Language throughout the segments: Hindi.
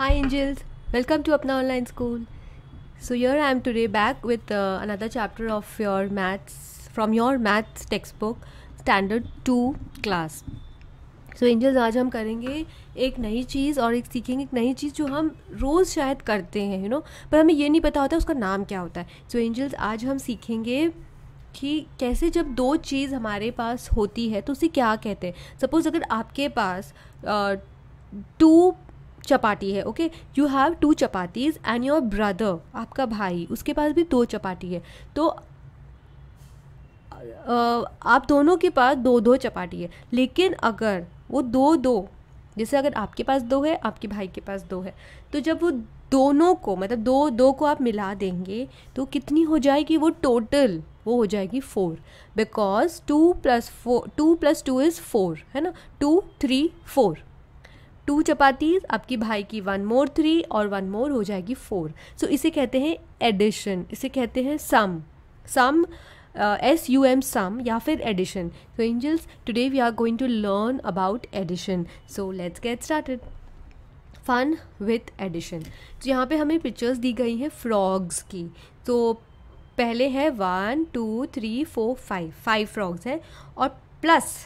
हाई एंजल्स वेलकम टू अपना online school so your I am to today back with another chapter of your maths from your maths text book standard two class so angels आज हम करेंगे एक नई चीज़ और एक सीखेंगे एक नई चीज़ जो हम रोज़ शायद करते हैं यू नो पर हमें यह नहीं पता होता उसका नाम क्या होता है सो एंजल्स आज हम सीखेंगे कि कैसे जब दो चीज़ हमारे पास होती है तो उसे क्या कहते हैं सपोज़ अगर आपके पास टू uh, चपाती है okay you have two chapatis and your brother आपका भाई उसके पास भी दो चपाती है तो आप दोनों के पास दो दो चपाती है लेकिन अगर वो दो दो जैसे अगर आपके पास दो है आपके भाई के पास दो है तो जब वो दोनों को मतलब दो दो को आप मिला देंगे तो कितनी हो जाएगी वो टोटल वो हो जाएगी four because two plus four two plus two is four है ना two three four two chapatis आपकी भाई की वन मोर थ्री और वन मोर हो जाएगी फोर सो so, इसे कहते हैं एडिशन इसे कहते हैं sum sum S U M sum या फिर addition so angels today we are going to learn about addition so let's get started fun with addition तो यहाँ पे हमें पिक्चर्स दी गई हैं फ्रॉग्स की तो पहले है one two three four five five frogs हैं और प्लस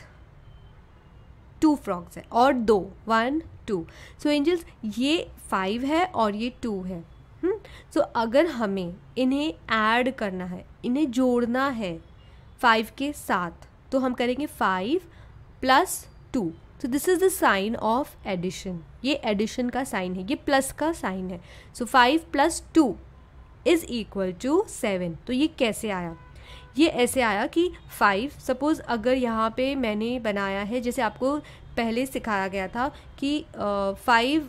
टू फ्रॉग्स हैं और दो वन टू सो एंजल्स ये फाइव है और ये टू है सो हम्म? so, अगर हमें इन्हें ऐड करना है इन्हें जोड़ना है फाइव के साथ तो हम करेंगे five plus two so this is the sign of addition ये एडिशन का साइन है ये प्लस का साइन है so five plus two is equal to seven तो ये कैसे आया ये ऐसे आया कि फाइव सपोज़ अगर यहाँ पे मैंने बनाया है जैसे आपको पहले सिखाया गया था कि फाइव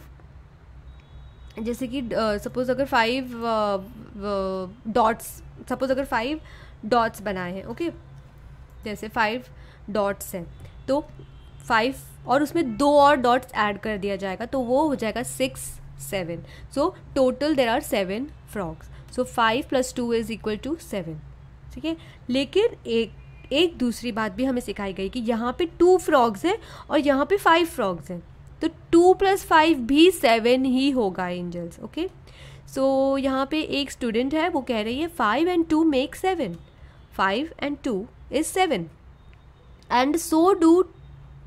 जैसे कि सपोज़ अगर फाइव डॉट्स सपोज़ अगर फाइव डॉट्स बनाए हैं ओके जैसे फाइव डॉट्स हैं तो फाइव और उसमें दो और डॉट्स ऐड कर दिया जाएगा तो वो हो जाएगा six seven so total there are seven frogs so five plus two is equal to seven ठीक है लेकिन एक एक दूसरी बात भी हमें सिखाई गई कि यहाँ पे टू फ्रॉग्स हैं और यहाँ पे फाइव फ्रॉग्स हैं तो टू प्लस फाइव भी सेवन ही होगा एंजल्स ओके सो यहाँ पे एक स्टूडेंट है वो कह रही है five and two make seven five and two is seven and so do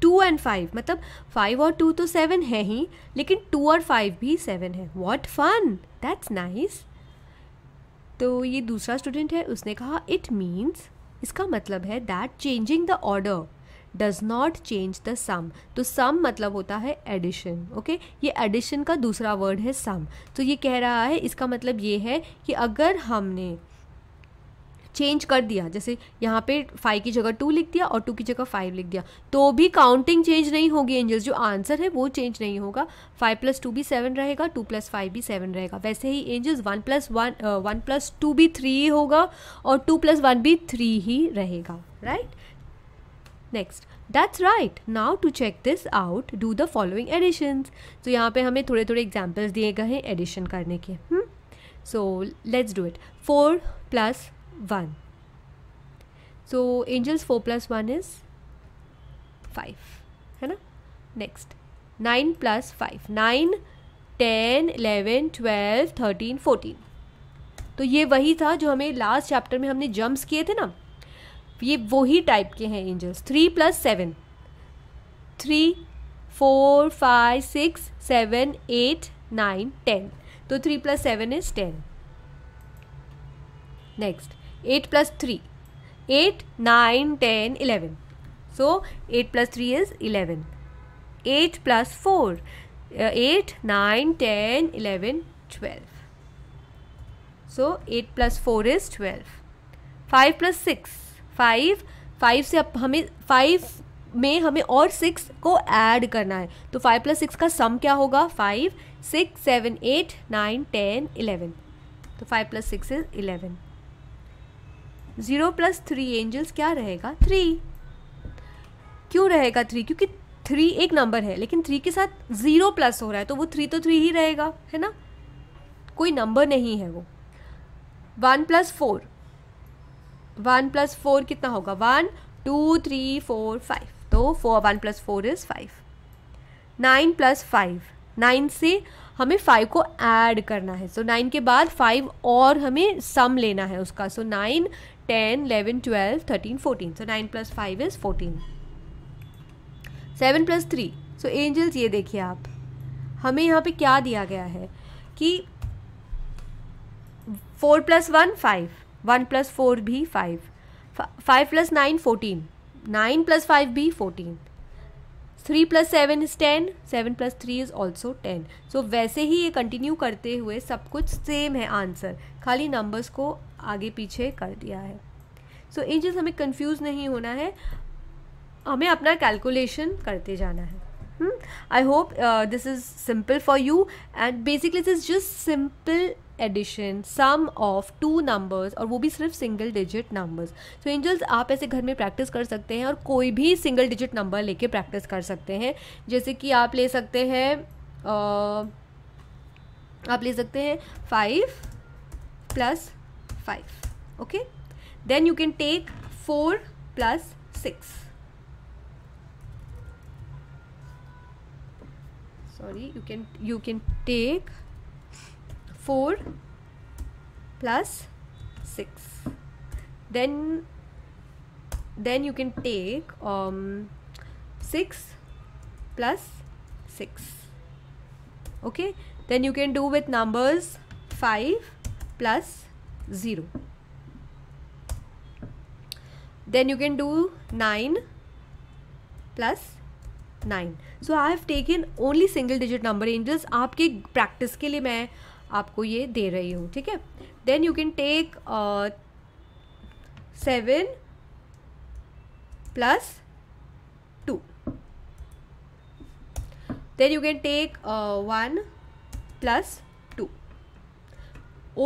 two and five मतलब फाइव और टू तो सेवन है ही लेकिन टू और फाइव भी सेवन है वॉट फन दैट्स नाइस तो ये दूसरा स्टूडेंट है उसने कहा इट मीन्स इसका मतलब है that changing the order does not change the sum तो सम मतलब होता है एडिशन ओके ये एडिशन का दूसरा वर्ड है सम तो ये कह रहा है इसका मतलब ये है कि अगर हमने चेंज कर दिया जैसे यहाँ पे फाइव की जगह टू लिख दिया और टू की जगह फाइव लिख दिया तो भी काउंटिंग चेंज नहीं होगी एंजल्स जो आंसर है वो चेंज नहीं होगा फाइव प्लस टू भी सेवन रहेगा टू प्लस फाइव भी सेवन रहेगा वैसे ही angels one plus one one plus two भी थ्री होगा और टू प्लस वन भी थ्री ही रहेगा right next that's right now to check this out do the following additions तो यहाँ पे हमें थोड़े थोड़े एग्जाम्पल्स दिए गए हैं एडिशन करने के so let's do it four plus one so angels four plus one is five है ना next nine plus five nine ten eleven twelve thirteen fourteen तो ये वही था जो हमें लास्ट चैप्टर में हमने जम्प्स किए थे ना ये वही टाइप के हैं angels three plus seven three four five six seven eight nine ten तो three plus seven is ten next eight plus three eight nine ten eleven so eight plus three is eleven eight plus four eight nine ten eleven twelve so eight plus four is twelve five plus six five five से अब हमें फाइव में हमें और सिक्स को ऐड करना है तो फाइव प्लस सिक्स का सम क्या होगा five six seven eight nine ten eleven तो five plus six is eleven zero plus three angels क्या रहेगा थ्री क्यों रहेगा थ्री क्योंकि थ्री एक नंबर है लेकिन थ्री के साथ ज़ीरो प्लस हो रहा है तो वो थ्री तो थ्री ही रहेगा है ना कोई नंबर नहीं है वो one plus four one plus four कितना होगा one two three four five तो four one plus four is five nine plus five nine से हमें फाइव को ऐड करना है सो so, नाइन के बाद फाइव और हमें सम लेना है उसका so nine ten eleven twelve thirteen fourteen so nine plus five is fourteen seven plus three so angels ये देखिए आप हमें यहाँ पे क्या दिया गया है कि four plus one five one plus four भी five five plus nine fourteen nine plus five भी fourteen three plus seven is ten seven plus three is also ten so वैसे ही ये कंटिन्यू करते हुए सब कुछ सेम है आंसर खाली नंबर्स को आगे पीछे कर दिया है सो so, चीज़ हमें कन्फ्यूज नहीं होना है हमें अपना कैलकुलेशन करते जाना है I hope this is simple for you and basically this is just simple addition sum of two numbers और वो भी सिर्फ single digit numbers so angels आप ऐसे घर में प्रैक्टिस कर सकते हैं और कोई भी सिंगल डिजिट नंबर लेके प्रैक्टिस कर सकते हैं जैसे कि आप ले सकते हैं आप ले सकते हैं five plus five okay then you can take four plus six sorry you can you can take 4 plus 6 then then you can take um 6 plus 6 okay then you can do with numbers 5 plus 0 then you can do 9 plus 9 so I have taken only single digit number angels आपके practice के लिए मैं आपको ये दे रही हूँ ठीक है then you can take seven plus two then you can take one plus two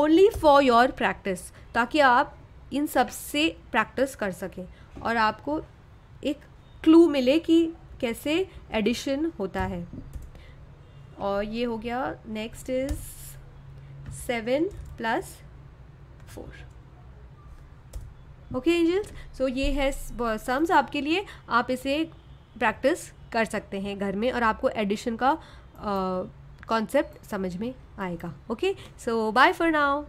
only for your practice ताकि आप इन सब से प्रैक्टिस कर सकें और आपको एक क्लू मिले कि कैसे एडिशन होता है और ये हो गया next is seven plus four okay angels so ये है सम्स आपके लिए आप इसे प्रैक्टिस कर सकते हैं घर में और आपको एडिशन का कॉन्सेप्ट समझ में आएगा okay so bye for now